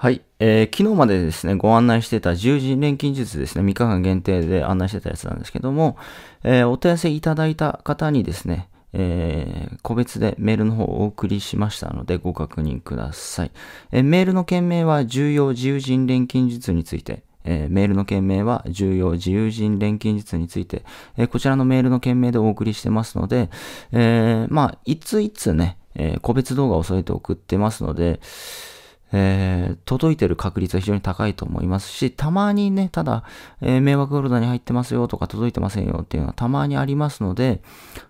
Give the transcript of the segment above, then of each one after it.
はい、えー、昨日までですね、ご案内してた自由人錬金術ですね、3日間限定で案内してたやつなんですけども、えー、お問い合わせいただいた方にですね、えー、個別でメールの方をお送りしましたのでご確認ください。えー、メールの件名は重要自由人錬金術について、えー、メールの件名は重要自由人錬金術について、えこちらのメールの件名でお送りしてますので、えまあ、いついつね、え個別動画を添えて送ってますので、えー、届いてる確率は非常に高いと思いますし、たまにね、ただ、えー、迷惑フォルダに入ってますよとか届いてませんよっていうのはたまにありますので、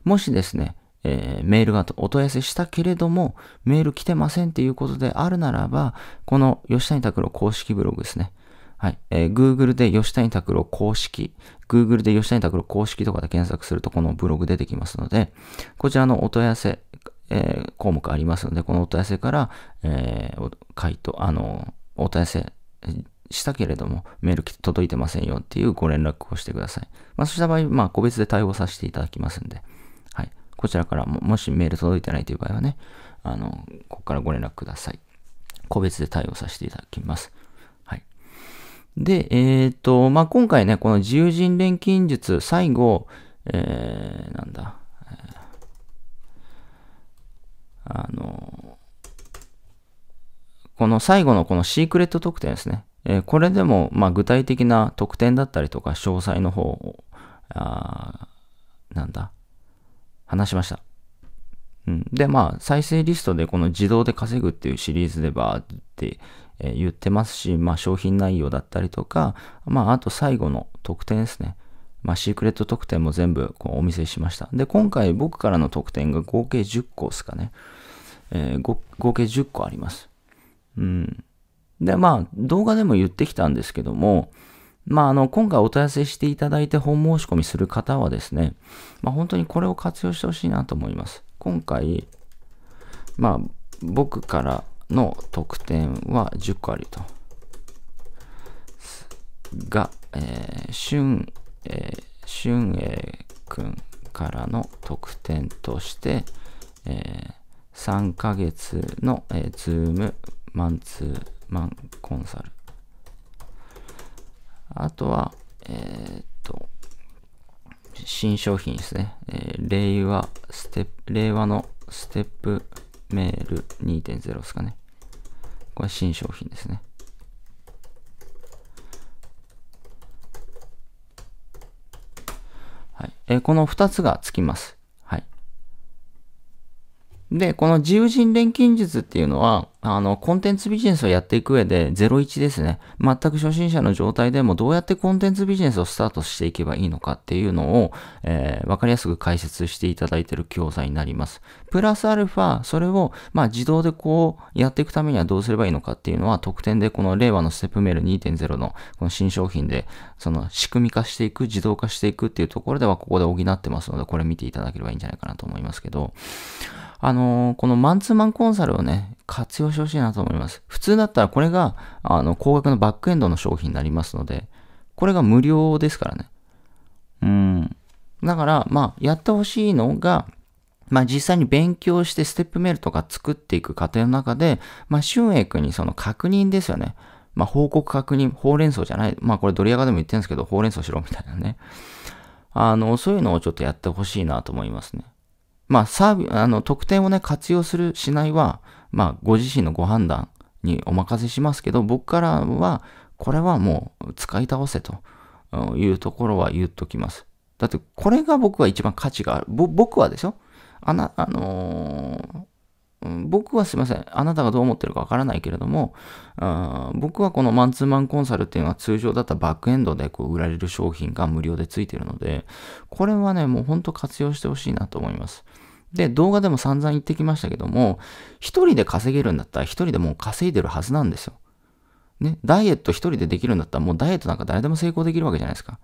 もしですね、えー、メールがお問い合わせしたけれども、メール来てませんっていうことであるならば、この吉谷拓郎公式ブログですね。はい。えー、Google で吉谷拓郎公式、Google で吉谷拓郎公式とかで検索するとこのブログ出てきますので、こちらのお問い合わせ、えー、項目ありますので、このお問い合わせから、えー、回答、あの、お問い合わせしたけれども、メール届いてませんよっていうご連絡をしてください。まあ、そうした場合、まあ、個別で対応させていただきますんで、はい。こちらからも、もしメール届いてないという場合はね、あの、ここからご連絡ください。個別で対応させていただきます。はい。で、えっ、ー、と、まあ、今回ね、この自由人錬金術、最後、えー、なんだ、あの、この最後のこのシークレット特典ですね。えー、これでも、まあ、具体的な特典だったりとか、詳細の方を、あなんだ、話しました。うん、で、まあ、再生リストでこの自動で稼ぐっていうシリーズでバーって言ってますし、まあ、商品内容だったりとか、まあ、あと最後の特典ですね。まあ、シークレット特典も全部こうお見せしました。で、今回僕からの特典が合計10個ですかね。えー、合計10個あります。うん。で、まあ、動画でも言ってきたんですけども、まあ、あの、今回お問い合わせしていただいて本申し込みする方はですね、まあ、本当にこれを活用してほしいなと思います。今回、まあ、僕からの特典は10個ありと。が、えー、しゅん、えー、しゅんえくんからの特典として、えー、3ヶ月の、えー、ズームマンツーマンコンサル。あとは、えー、っと、新商品ですね。えー、令和ステップ、令和のステップメール2.0ですかね。これ新商品ですね。はい。えー、この2つがつきます。で、この自由人錬金術っていうのは、あの、コンテンツビジネスをやっていく上で01ですね。全く初心者の状態でもどうやってコンテンツビジネスをスタートしていけばいいのかっていうのを、えー、わかりやすく解説していただいている教材になります。プラスアルファ、それを、まあ、自動でこう、やっていくためにはどうすればいいのかっていうのは、特典でこの令和のステップメール2.0のこの新商品で、その仕組み化していく、自動化していくっていうところでは、ここで補ってますので、これ見ていただければいいんじゃないかなと思いますけど、あのー、このマンツーマンコンサルをね、活用してほしいなと思います。普通だったらこれが、あの、高額のバックエンドの商品になりますので、これが無料ですからね。うん。だから、まあ、やってほしいのが、まあ実際に勉強してステップメールとか作っていく過程の中で、まあ俊英君にその確認ですよね。まあ報告確認、ほうれん草じゃない。まあこれドリアガでも言ってるんですけど、ほうれん草しろみたいなね。あの、そういうのをちょっとやってほしいなと思いますね。まあ、サービあの、特典をね、活用する、しないは、まあ、ご自身のご判断にお任せしますけど、僕からは、これはもう、使い倒せというところは言っときます。だって、これが僕は一番価値がある。僕はでしょあな、あのー、僕はすいません。あなたがどう思ってるかわからないけれども、僕はこのマンツーマンコンサルっていうのは通常だったらバックエンドでこう売られる商品が無料でついてるので、これはね、もうほんと活用してほしいなと思います。で、動画でも散々言ってきましたけども、一人で稼げるんだったら一人でもう稼いでるはずなんですよ。ね、ダイエット一人でできるんだったらもうダイエットなんか誰でも成功できるわけじゃないですか。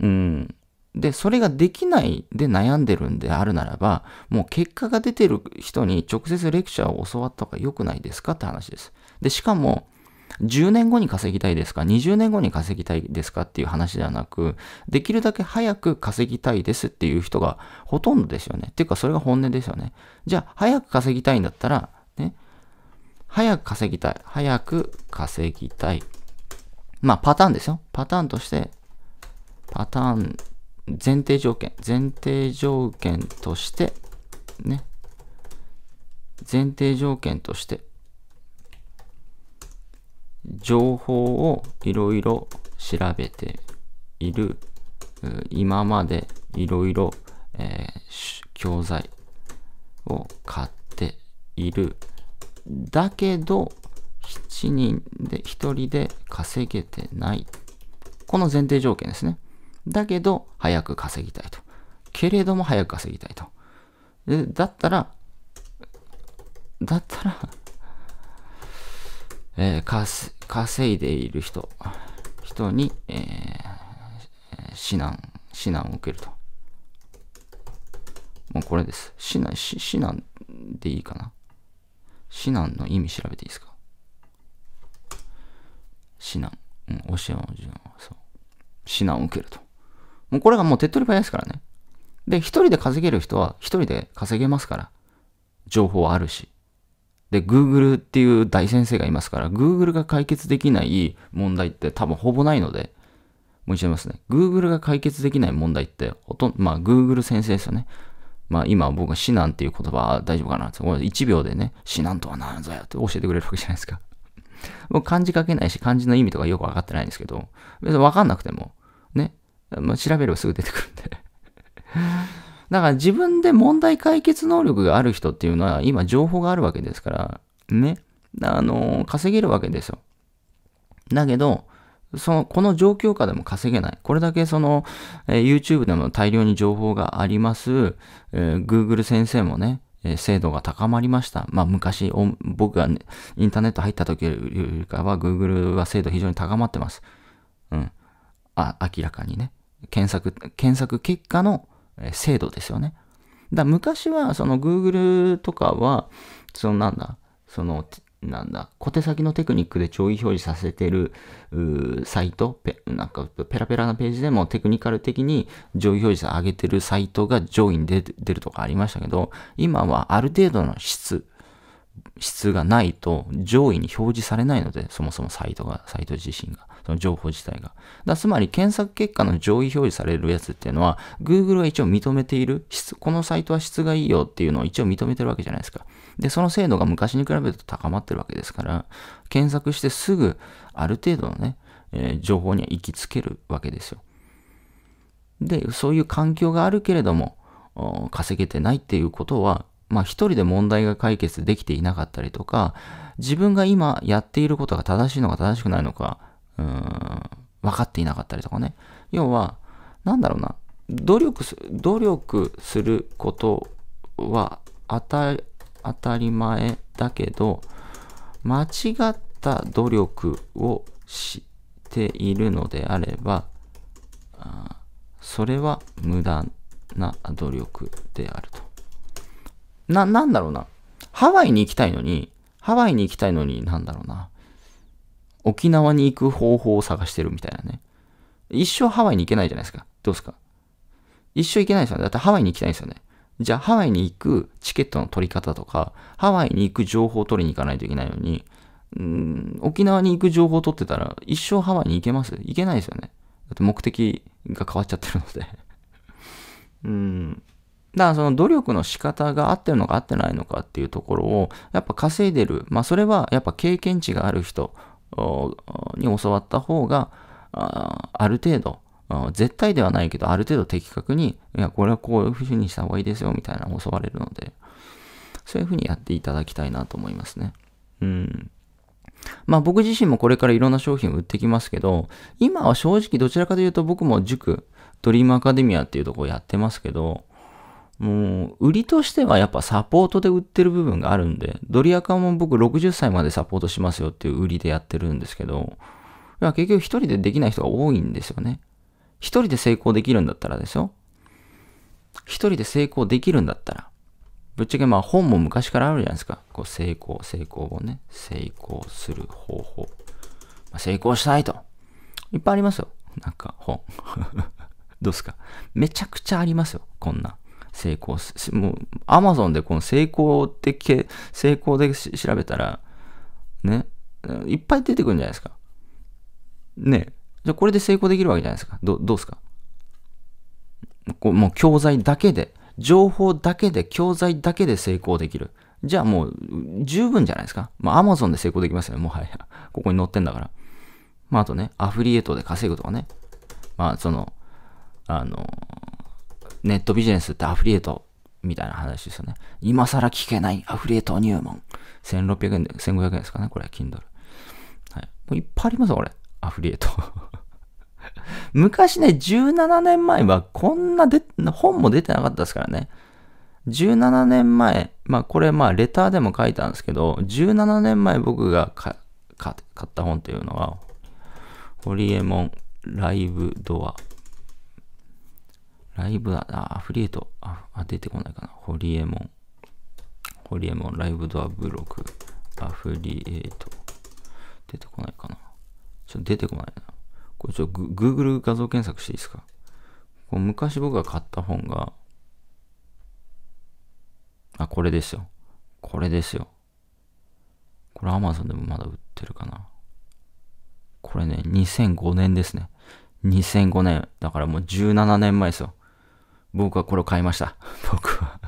うん。で、それができないで悩んでるんであるならば、もう結果が出てる人に直接レクチャーを教わった方が良くないですかって話です。で、しかも、10年後に稼ぎたいですか ?20 年後に稼ぎたいですかっていう話ではなく、できるだけ早く稼ぎたいですっていう人がほとんどですよね。っていうか、それが本音ですよね。じゃあ、早く稼ぎたいんだったら、ね、早く稼ぎたい。早く稼ぎたい。まあ、パターンですよ。パターンとして、パターン、前提条件。前提条件として、ね。前提条件として、情報をいろいろ調べている、今までいろいろ教材を買っている。だけど、7人で、1人で稼げてない。この前提条件ですね。だけど、早く稼ぎたいと。けれども、早く稼ぎたいと。だったら、だったらえー、稼いでいる人、人に、えー、指南、指南を受けると。もうこれです。指南、指南でいいかな。指南の意味調べていいですか指南。うん、教えおそう。指南を受けると。もうこれがもう手っ取り早いですからね。で、一人で稼げる人は一人で稼げますから。情報あるし。で、Google っていう大先生がいますから、Google が解決できない問題って多分ほぼないので、もう一度言いますね。Google が解決できない問題って、ほとんど、まあ Google 先生ですよね。まあ今僕は死南っていう言葉大丈夫かなって、1秒でね、なんとは何ぞやって教えてくれるわけじゃないですか。もう漢字書けないし漢字の意味とかよくわかってないんですけど、別にわかんなくても、ね、まあ、調べればすぐ出てくるんでだから自分で問題解決能力がある人っていうのは今情報があるわけですから、ね。あの、稼げるわけですよ。だけど、その、この状況下でも稼げない。これだけその、えー、YouTube でも大量に情報があります。えー、Google 先生もね、えー、精度が高まりました。まあ昔、僕が、ね、インターネット入った時よりかは Google は精度非常に高まってます。うん。あ、明らかにね。検索、検索結果の制度ですよね。だ昔はその Google とかは、そのなんだ、その、なんだ、小手先のテクニックで上位表示させてるサイトなんかペラペラなページでもテクニカル的に上位表示上げてるサイトが上位に出るとかありましたけど、今はある程度の質、質がないと上位に表示されないので、そもそもサイトが、サイト自身が。その情報自体が。だつまり検索結果の上位表示されるやつっていうのは、Google は一応認めている、このサイトは質がいいよっていうのを一応認めてるわけじゃないですか。で、その精度が昔に比べると高まってるわけですから、検索してすぐある程度のね、えー、情報には行き着けるわけですよ。で、そういう環境があるけれども、稼げてないっていうことは、まあ一人で問題が解決できていなかったりとか、自分が今やっていることが正しいのか正しくないのか、うん、分かっていなかったりとかね。要は、なんだろうな、努力す、努力することは当た当たり前だけど、間違った努力をしているのであれば、あそれは無駄な努力であると。な、なんだろうな。ハワイに行きたいのに、ハワイに行きたいのに、なんだろうな。沖縄に行く方法を探してるみたいなね。一生ハワイに行けないじゃないですか。どうですか一生行けないですよね。だってハワイに行きたいんですよね。じゃあハワイに行くチケットの取り方とか、ハワイに行く情報を取りに行かないといけないのに、うん、沖縄に行く情報を取ってたら一生ハワイに行けます行けないですよね。だって目的が変わっちゃってるので うん。だからその努力の仕方が合ってるのか合ってないのかっていうところを、やっぱ稼いでる。まあそれはやっぱ経験値がある人に教わった方が、ある程度、絶対ではないけど、ある程度的確に、いや、これはこういうふうにした方がいいですよ、みたいな教われるので、そういうふうにやっていただきたいなと思いますね。うん。まあ僕自身もこれからいろんな商品を売ってきますけど、今は正直どちらかというと僕も塾、ドリームアカデミアっていうとこをやってますけど、もう、売りとしてはやっぱサポートで売ってる部分があるんで、ドリアカも僕60歳までサポートしますよっていう売りでやってるんですけど、結局一人でできない人が多いんですよね。一人で成功できるんだったらですよ。一人で成功できるんだったら。ぶっちゃけまあ本も昔からあるじゃないですか。こう成功、成功をね。成功する方法。まあ、成功したいと。いっぱいありますよ。なんか本。どうすかめちゃくちゃありますよ。こんな。成功し、もう、アマゾンでこの成功ってけ、成功で調べたら、ね、いっぱい出てくるんじゃないですか。ねじゃこれで成功できるわけじゃないですか。ど、どうですかこうもう教材だけで、情報だけで、教材だけで成功できる。じゃあもう十分じゃないですか。まあアマゾンで成功できますよね、もはや。ここに載ってんだから。まああとね、アフリエイトで稼ぐとかね。まあその、あの、ネットビジネスってアフリエイトみたいな話ですよね。今更聞けないアフリエイト入門。1600円で、1500円ですかね、これ、Kindle。はい。もういっぱいありますよ、これ。アフリエイト。昔ね、17年前はこんなで、本も出てなかったですからね。17年前、まあこれまあレターでも書いたんですけど、17年前僕が買った本っていうのは、ホリエモンライブドアライブだ、あ、アフリエイト。あ、出てこないかな。ホリエモン。ホリエモン、ライブドアブログ、アフリエイト。出てこないかな。ちょっと出てこないな。これちょっと Google 画像検索していいですか。こ昔僕が買った本が、あ、これですよ。これですよ。これ Amazon でもまだ売ってるかな。これね、2005年ですね。2005年。だからもう17年前ですよ。僕はこれを買いました。僕は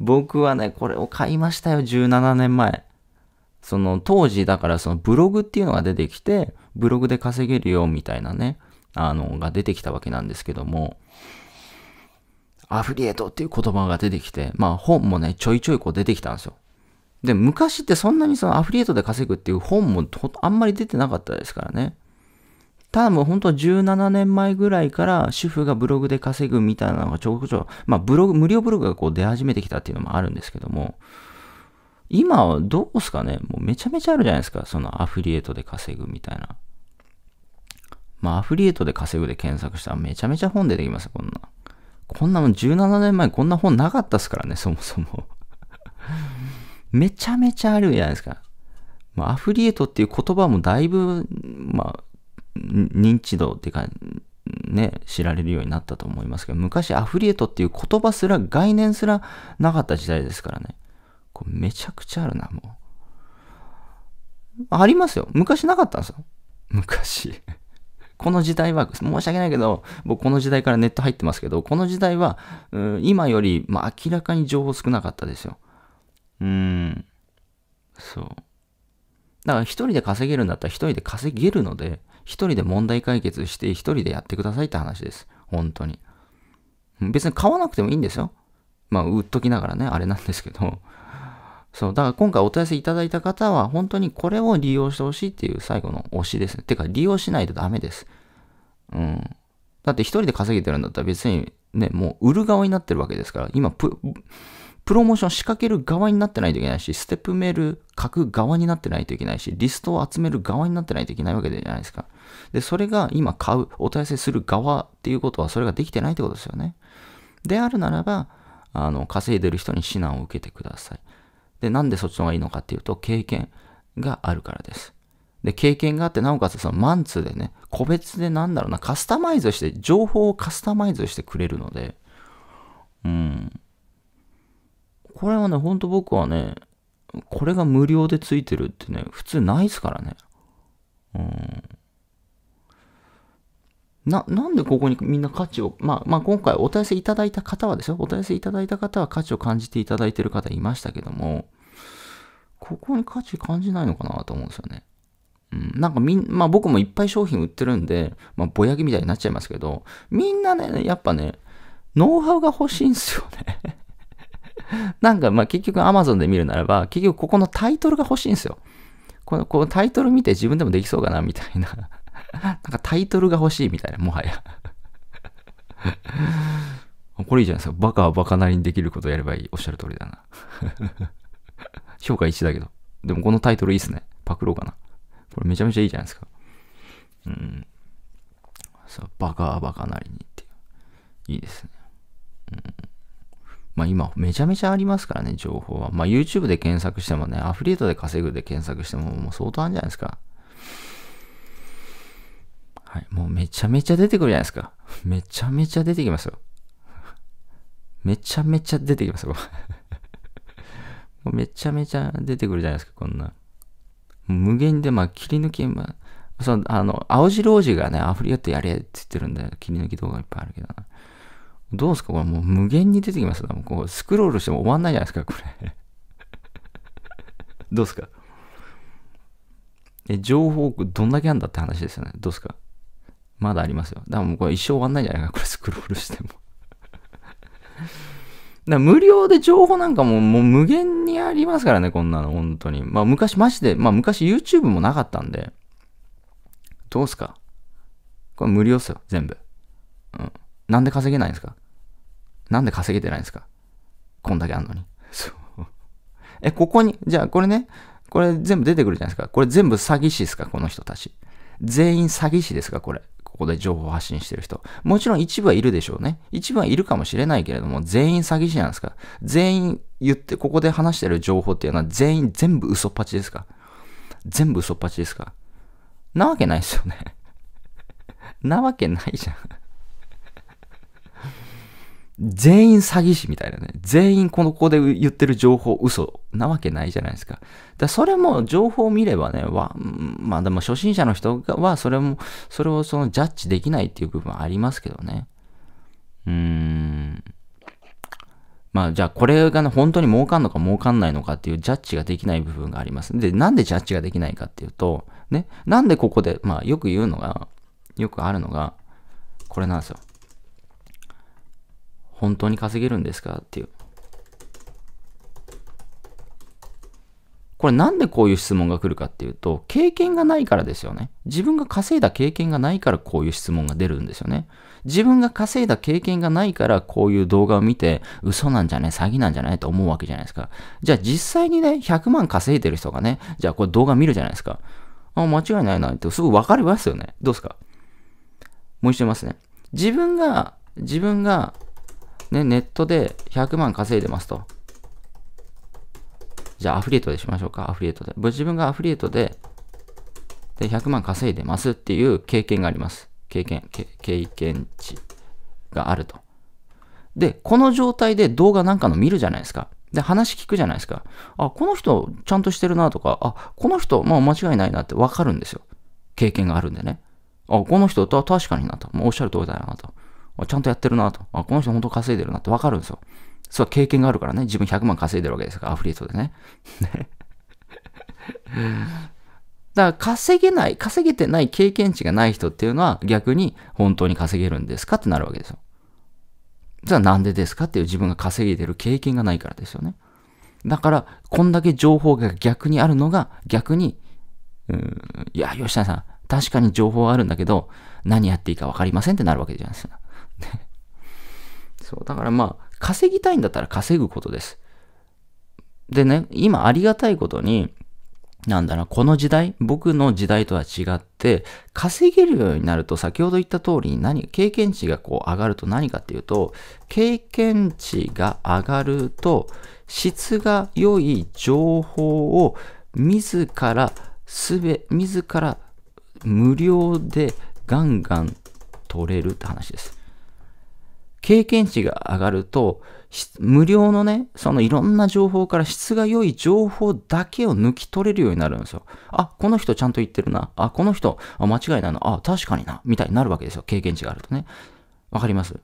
僕はね、これを買いましたよ、17年前。その当時、だからそのブログっていうのが出てきて、ブログで稼げるよ、みたいなね、あの、が出てきたわけなんですけども、アフリエイトっていう言葉が出てきて、まあ本もね、ちょいちょいこう出てきたんですよ。で、昔ってそんなにそのアフリエイトで稼ぐっていう本もあんまり出てなかったですからね。多分本当17年前ぐらいから主婦がブログで稼ぐみたいなのがちょこちょこ、まあブログ、無料ブログがこう出始めてきたっていうのもあるんですけども、今はどうすかねもうめちゃめちゃあるじゃないですか。そのアフリエイトで稼ぐみたいな。まあアフリエイトで稼ぐで検索したらめちゃめちゃ本出てきますこんな。こんなもん17年前こんな本なかったっすからね、そもそもめちゃめちゃあるじゃないですか。まあ、アフリエイトっていう言葉もだいぶ、まあ、認知度っていうか、ね、知られるようになったと思いますけど、昔アフリエイトっていう言葉すら、概念すらなかった時代ですからね。こめちゃくちゃあるな、もう。ありますよ。昔なかったんですよ。昔。この時代は、申し訳ないけど、僕この時代からネット入ってますけど、この時代は、今より、まあ、明らかに情報少なかったですよ。うーん。そう。だから一人で稼げるんだったら一人で稼げるので、一人で問題解決して一人でやってくださいって話です。本当に。別に買わなくてもいいんですよ。まあ、売っときながらね、あれなんですけど。そう、だから今回お問い合わせいただいた方は、本当にこれを利用してほしいっていう最後の推しですね。てか、利用しないとダメです。うん。だって一人で稼げてるんだったら別にね、もう売る側になってるわけですから、今プ、プロモーション仕掛ける側になってないといけないし、ステップメール書く側になってないといけないし、リストを集める側になってないといけないわけじゃないですか。で、それが今買う、お問い合わせする側っていうことは、それができてないってことですよね。であるならば、あの、稼いでる人に指南を受けてください。で、なんでそっちの方がいいのかっていうと、経験があるからです。で、経験があって、なおかつそのマンツーでね、個別でなんだろうな、カスタマイズして、情報をカスタマイズしてくれるので、うん。これはね、ほんと僕はね、これが無料でついてるってね、普通ないですからね。うん。な、なんでここにみんな価値を、まあ、まあ、今回お問い合わせいただいた方はですよ。お問い合わせいただいた方は価値を感じていただいてる方いましたけども、ここに価値感じないのかなと思うんですよね。うん、なんかみん、まあ僕もいっぱい商品売ってるんで、まあぼやきみたいになっちゃいますけど、みんなね、やっぱね、ノウハウが欲しいんですよね なんかま結局 Amazon で見るならば、結局ここのタイトルが欲しいんですよ。このこのタイトル見て自分でもできそうかなみたいな。なんかタイトルが欲しいみたいな、もはや。これいいじゃないですか。バカはバカなりにできることをやればいい。おっしゃる通りだな。評価1だけど。でもこのタイトルいいっすね。パクろうかな。これめちゃめちゃいいじゃないですか。うん。そう、バカはバカなりにっていう。いいですね。まあ今めちゃめちゃありますからね、情報は。まあ YouTube で検索してもね、アフリエイトで稼ぐで検索してももう相当あるんじゃないですか。はい、もうめちゃめちゃ出てくるじゃないですか。めちゃめちゃ出てきますよ。めちゃめちゃ出てきますよ。もうめちゃめちゃ出てくるじゃないですか、こんな。無限で、まあ切り抜き、まあ、その、あの、青白王子がね、アフリエイトやれって言ってるんで、切り抜き動画いっぱいあるけどな。どうですかこれもう無限に出てきますよ。もうこうスクロールしても終わんないじゃないですか、これ。どうですかえ、情報どんだけあんだって話ですよね。どうですかまだありますよ。だからもうこれ一生終わんないじゃないか、これ スクロールしても だ無料で情報なんかももう無限にありますからね、こんなの、本当に。まあ昔、まジで、まあ昔 YouTube もなかったんで、どうすかこれ無料っすよ、全部。うん。なんで稼げないんですかなんで稼げてないんですかこんだけあんのに。そう。え、ここに、じゃあこれね、これ全部出てくるじゃないですか。これ全部詐欺師ですかこの人たち。全員詐欺師ですかこれ。ここで情報発信してる人。もちろん一部はいるでしょうね。一部はいるかもしれないけれども、全員詐欺師なんですか全員言って、ここで話してる情報っていうのは全員全部嘘っぱちですか全部嘘っぱちですかなわけないですよねなわけないじゃん全員詐欺師みたいなね。全員この子で言ってる情報嘘なわけないじゃないですか。だそれも情報を見ればね、わ、まあでも初心者の人はそれも、それをそのジャッジできないっていう部分ありますけどね。うーん。まあじゃあこれがね、本当に儲かんのか儲かんないのかっていうジャッジができない部分があります。で、なんでジャッジができないかっていうと、ね、なんでここで、まあよく言うのが、よくあるのが、これなんですよ。本当に稼げるんですかっていう。これなんでこういう質問が来るかっていうと、経験がないからですよね。自分が稼いだ経験がないからこういう質問が出るんですよね。自分が稼いだ経験がないからこういう動画を見て、嘘なんじゃない詐欺なんじゃないと思うわけじゃないですか。じゃあ実際にね、100万稼いでる人がね、じゃあこれ動画見るじゃないですか。あ、間違いないなってすぐわかりますよね。どうですかもう一度言いますね。自分が、自分がね、ネットで100万稼いでますと。じゃあアフリエイトでしましょうか。アフリエイトで。自分がアフリエイトで、で、100万稼いでますっていう経験があります。経験、経験値があると。で、この状態で動画なんかの見るじゃないですか。で、話聞くじゃないですか。あ、この人ちゃんとしてるなとか、あ、この人、まあ間違いないなってわかるんですよ。経験があるんでね。あ、この人とは確かになと。もうおっしゃる通りだなと。ちゃんとやってるなと。あ、この人本当稼いでるなってわかるんですよ。そう、経験があるからね。自分100万稼いでるわけですから、アフリエイトでね。だから稼げない、稼げてない経験値がない人っていうのは逆に本当に稼げるんですかってなるわけですよ。じゃあなんでですかっていう自分が稼げてる経験がないからですよね。だから、こんだけ情報が逆にあるのが逆に、うん、いや、吉田さん、確かに情報あるんだけど、何やっていいか分かりませんってなるわけじゃないですか。そう、だからまあ、稼ぎたいんだったら稼ぐことです。でね、今ありがたいことに、なんだろう、この時代、僕の時代とは違って、稼げるようになると、先ほど言った通りに何、経験値がこう上がると何かっていうと、経験値が上がると、質が良い情報を自らすべ、自ら無料でガンガン取れるって話です。経験値が上がると、無料のね、そのいろんな情報から質が良い情報だけを抜き取れるようになるんですよ。あ、この人ちゃんと言ってるな。あ、この人、あ間違いないな。あ、確かにな。みたいになるわけですよ。経験値があるとね。わかります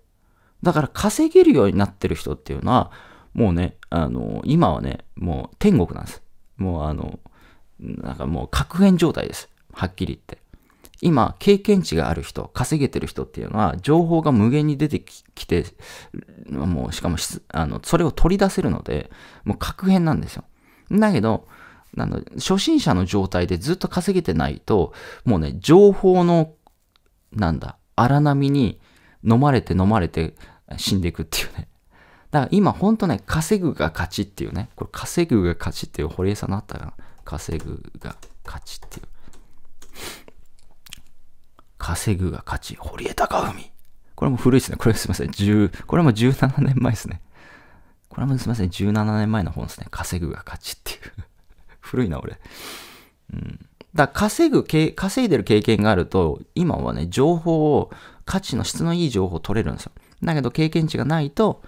だから稼げるようになってる人っていうのは、もうね、あの、今はね、もう天国なんです。もうあの、なんかもう格変状態です。はっきり言って。今、経験値がある人、稼げてる人っていうのは、情報が無限に出てきて、もう、しかもあの、それを取り出せるので、もう、格変なんですよ。だけど、なの初心者の状態でずっと稼げてないと、もうね、情報の、なんだ、荒波に飲まれて飲まれて死んでいくっていうね。だから今ほんとね、稼ぐが勝ちっていうね、これ稼ぐが勝ちっていう、堀江さんのあったら、稼ぐが勝ちっていう。稼ぐが勝ち、堀江貴文。これも古いですね。これすみません。10、これも17年前ですね。これもすみません。17年前の本ですね。稼ぐが勝ちっていう 古いな、俺。うん。だ稼ぐ、稼いでる経験があると、今はね、情報を、価値の質のいい情報を取れるんですよ。だけど経験値がないと、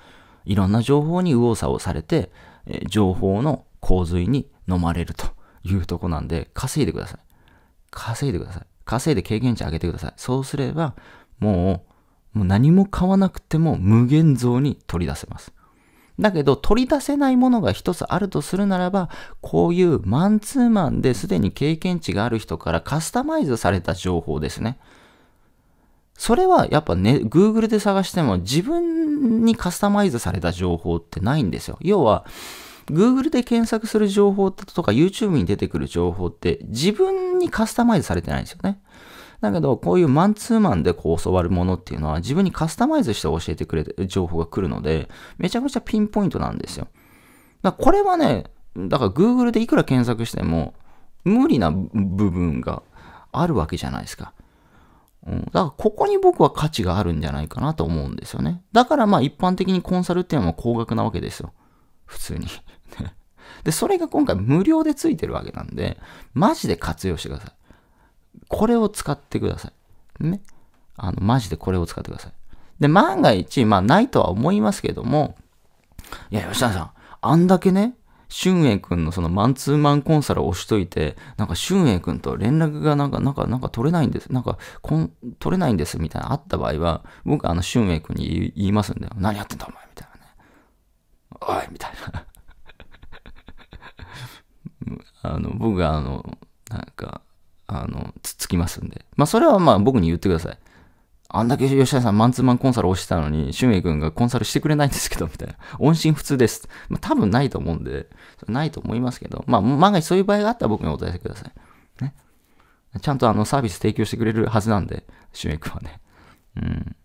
いろんな情報に右往左往されて、え情報の洪水に飲まれるというとこなんで、稼いでください。稼いでください。稼いで経験値上げてください。そうすれば、もう、もう何も買わなくても無限増に取り出せます。だけど、取り出せないものが一つあるとするならば、こういうマンツーマンですでに経験値がある人からカスタマイズされた情報ですね。それはやっぱね、Google で探しても自分にカスタマイズされた情報ってないんですよ。要は、Google で検索する情報とか YouTube に出てくる情報って自分にカスタマイズされてないんですよね。だけど、こういうマンツーマンでこう教わるものっていうのは自分にカスタマイズして教えてくれる情報が来るので、めちゃくちゃピンポイントなんですよ。だこれはね、だから Google でいくら検索しても無理な部分があるわけじゃないですか。だからここに僕は価値があるんじゃないかなと思うんですよね。だからまあ一般的にコンサルっていうのは高額なわけですよ。普通にで、それが今回無料でついてるわけなんで、マジで活用してください。これを使ってください。ね。あの、マジでこれを使ってください。で、万が一、まあ、ないとは思いますけども、いや、吉田さん、あんだけね、俊英君のそのマンツーマンコンサルを押しといて、なんか俊英君と連絡がなんか、なんか、なんか取れないんです、なんかこん、取れないんですみたいなあった場合は、僕、あの、俊英君に言いますんで、何やってんだお前みたいなね。おいみたいな。あの、僕があの、なんか、あの、つつきますんで。まあ、それはまあ僕に言ってください。あんだけ吉田さんマンツーマンコンサルをしてたのに、俊英君がコンサルしてくれないんですけど、みたいな。音信不通です。まあ、多分ないと思うんで、ないと思いますけど、まあ、万が一そういう場合があったら僕にお答えください。ね。ちゃんとあのサービス提供してくれるはずなんで、俊英君はね。うん。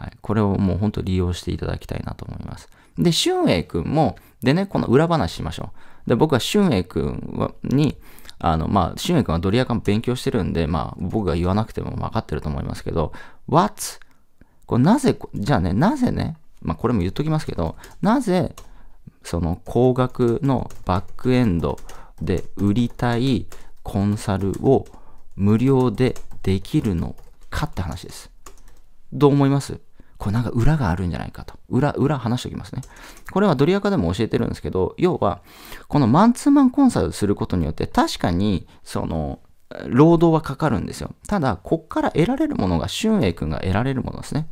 はい、これをもうほんと利用していただきたいなと思います。で、俊英くんも、でね、この裏話しましょう。で、僕は俊英くんに、あの、まあ、俊英くんはドリアカン勉強してるんで、まあ、僕が言わなくても分かってると思いますけど、what? これなぜ、じゃあね、なぜね、まあ、これも言っときますけど、なぜ、その高額のバックエンドで売りたいコンサルを無料でできるのかって話です。どう思いますこれなんか裏があるんじゃないかと。裏、裏話しておきますね。これはドリアカでも教えてるんですけど、要は、このマンツーマンコンサルすることによって、確かに、その、労働はかかるんですよ。ただ、こっから得られるものが、俊英君が得られるものですね。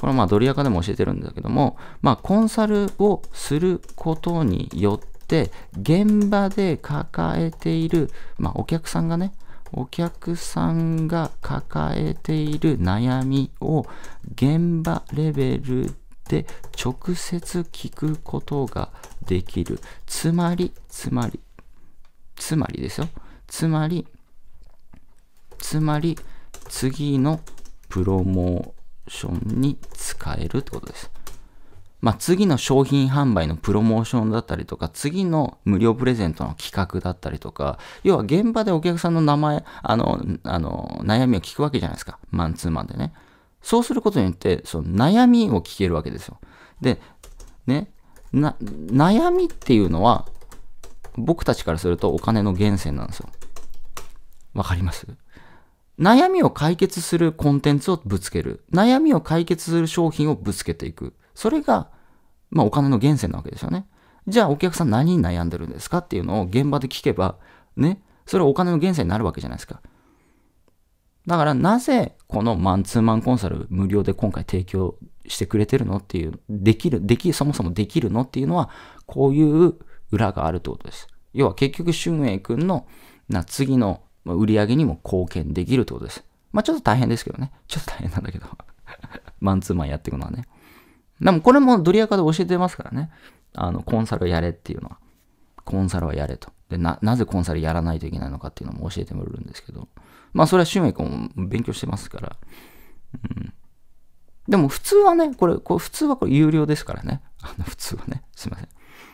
これはまあドリアカでも教えてるんだけども、まあコンサルをすることによって、現場で抱えている、まあお客さんがね、お客さんが抱えている悩みを現場レベルで直接聞くことができる。つまり、つまり、つまりですよ。つまり、つまり、次のプロモーションに使えるってことです。まあ、次の商品販売のプロモーションだったりとか、次の無料プレゼントの企画だったりとか、要は現場でお客さんの名前、あの、あの、悩みを聞くわけじゃないですか。マンツーマンでね。そうすることによって、その悩みを聞けるわけですよ。で、ね、な、悩みっていうのは、僕たちからするとお金の源泉なんですよ。わかります悩みを解決するコンテンツをぶつける。悩みを解決する商品をぶつけていく。それが、まあ、お金の源泉なわけですよね。じゃあお客さん何に悩んでるんですかっていうのを現場で聞けば、ね、それはお金の源泉になるわけじゃないですか。だからなぜこのマンツーマンコンサル無料で今回提供してくれてるのっていう、できる、でき、そもそもできるのっていうのは、こういう裏があるってことです。要は結局、俊英君の、な、次の売り上げにも貢献できるってことです。まあちょっと大変ですけどね。ちょっと大変なんだけど マンツーマンやっていくのはね。でもこれもドリアカで教えてますからね。あの、コンサルやれっていうのは。コンサルはやれと。で、な、なぜコンサルやらないといけないのかっていうのも教えてもらえるんですけど。まあそれはシュメイ君も勉強してますから。うん。でも普通はね、これ、これ普通はこれ有料ですからね。あの普通はね、すいません。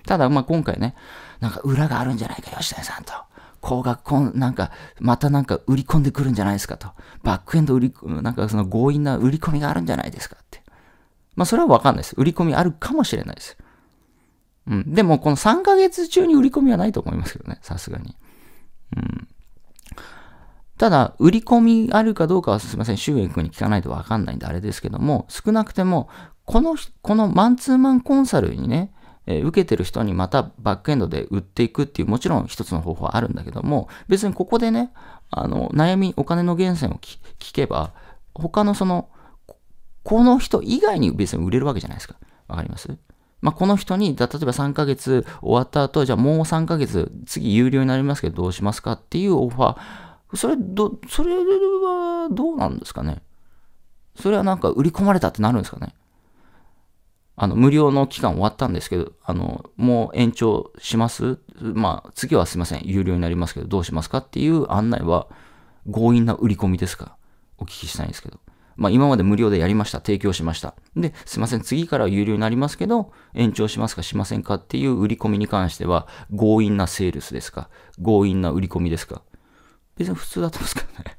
ただ、まあ今回ね、なんか裏があるんじゃないか、吉田さんと。高額こなんか、またなんか売り込んでくるんじゃないですかと。バックエンド売り、なんかその強引な売り込みがあるんじゃないですかって。まあそれはわかんないです。売り込みあるかもしれないです。うん。でもこの3ヶ月中に売り込みはないと思いますけどね、さすがに。うん。ただ、売り込みあるかどうかはすみません、周英君に聞かないとわかんないんであれですけども、少なくても、この、このマンツーマンコンサルにね、えー、受けてる人にまたバックエンドで売っていくっていう、もちろん一つの方法はあるんだけども、別にここでね、あの、悩み、お金の源泉を聞けば、他のその、この人以外に別に売れるわけじゃないですか。わかりますまあ、この人に、例えば3ヶ月終わった後、じゃあもう3ヶ月、次有料になりますけどどうしますかっていうオファー、それ、ど、それはどうなんですかねそれはなんか売り込まれたってなるんですかねあの、無料の期間終わったんですけど、あの、もう延長しますまあ、次はすいません、有料になりますけど、どうしますかっていう案内は、強引な売り込みですかお聞きしたいんですけど。まあ、今まで無料でやりました。提供しました。で、すいません、次から有料になりますけど、延長しますかしませんかっていう売り込みに関しては、強引なセールスですか強引な売り込みですか別に普通だと思うんですけどね。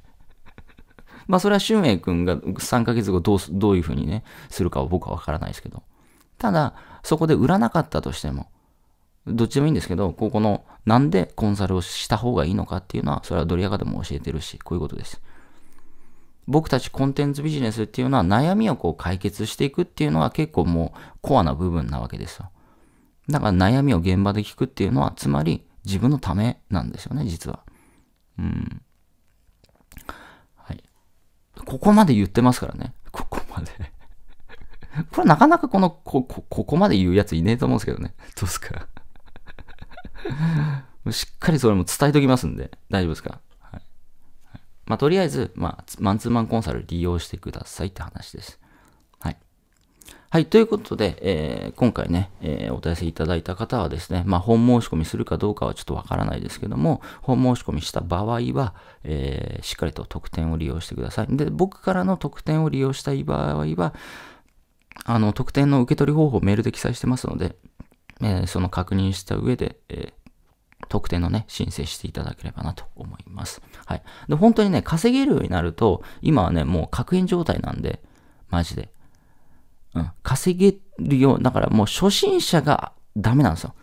まあ、それは俊英君が3ヶ月後どうどういうふうにね、するかは僕はわからないですけど。ただ、そこで売らなかったとしても、どっちでもいいんですけど、ここの、なんでコンサルをした方がいいのかっていうのは、それはドリアカでも教えてるし、こういうことです。僕たちコンテンツビジネスっていうのは悩みをこう解決していくっていうのは結構もうコアな部分なわけですよ。だから悩みを現場で聞くっていうのは、つまり自分のためなんですよね、実は。うん。はい。ここまで言ってますからね。ここまで これなかなかこの、こ、こ、ここまで言うやついねえと思うんですけどね。どうすか しっかりそれも伝えときますんで、大丈夫ですか、はい、まあ、とりあえず、まあ、マンツーマンコンサル利用してくださいって話です。はい。はい。ということで、えー、今回ね、えー、お問い合わせいただいた方はですね、まあ、本申し込みするかどうかはちょっとわからないですけども、本申し込みした場合は、えー、しっかりと特典を利用してください。で、僕からの特典を利用したい場合は、あの、特典の受け取り方法をメールで記載してますので、えー、その確認した上で、えー、特典のね、申請していただければなと思います。はい。で、本当にね、稼げるようになると、今はね、もう確変状態なんで、マジで。うん。稼げるよう、だからもう初心者がダメなんですよ。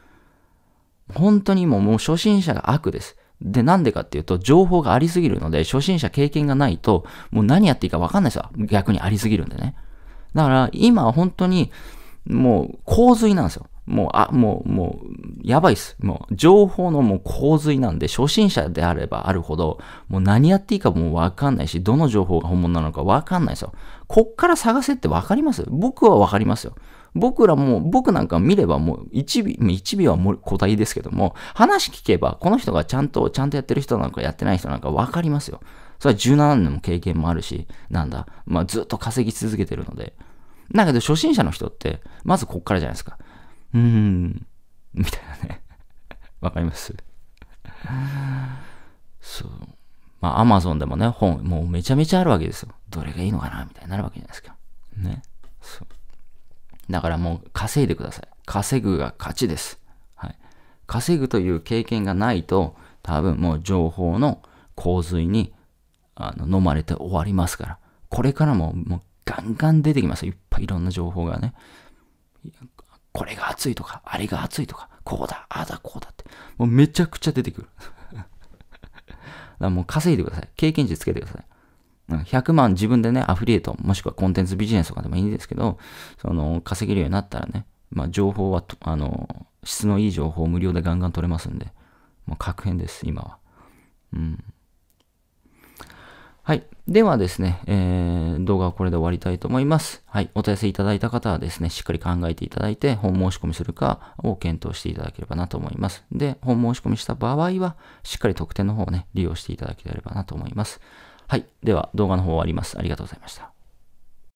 本当にもうもう初心者が悪です。で、なんでかっていうと、情報がありすぎるので、初心者経験がないと、もう何やっていいかわかんないですよ。逆にありすぎるんでね。だから今は本当にもう洪水なんですよ。もう、あ、もう、もう、やばいっす。もう、情報のもう洪水なんで、初心者であればあるほど、もう何やっていいかもうわかんないし、どの情報が本物なのかわかんないですよ。こっから探せってわかります僕はわかりますよ。僕らも、僕なんか見ればもう一尾、一尾は個体ですけども、話聞けば、この人がちゃんと、ちゃんとやってる人なんかやってない人なんかわかりますよ。それは17年も経験もあるし、なんだ、まあ、ずっと稼ぎ続けてるので。だけど、初心者の人って、まずこっからじゃないですか。うーん、みたいなね。わかりますそう。まあ、アマゾンでもね、本、もうめちゃめちゃあるわけですよ。どれがいいのかなみたいになるわけじゃないですか。ね。そう。だからもう稼いでください。稼ぐが勝ちです。はい。稼ぐという経験がないと、多分もう情報の洪水にあの飲まれて終わりますから、これからももうガンガン出てきますよ。いっぱいいろんな情報がね。これが熱いとか、あれが熱いとか、こうだ、ああだ、こうだって。もうめちゃくちゃ出てくる。だからもう稼いでください。経験値つけてください。100万自分でね、アフリエイト、もしくはコンテンツビジネスとかでもいいんですけど、その、稼げるようになったらね、まあ、情報は、あの、質のいい情報を無料でガンガン取れますんで、もう確変です、今は。うん。はい。ではですね、えー、動画はこれで終わりたいと思います。はい。お問い合わせいただいた方はですね、しっかり考えていただいて、本申し込みするかを検討していただければなと思います。で、本申し込みした場合は、しっかり特典の方をね、利用していただければなと思います。はい。では、動画の方終わります。ありがとうございました。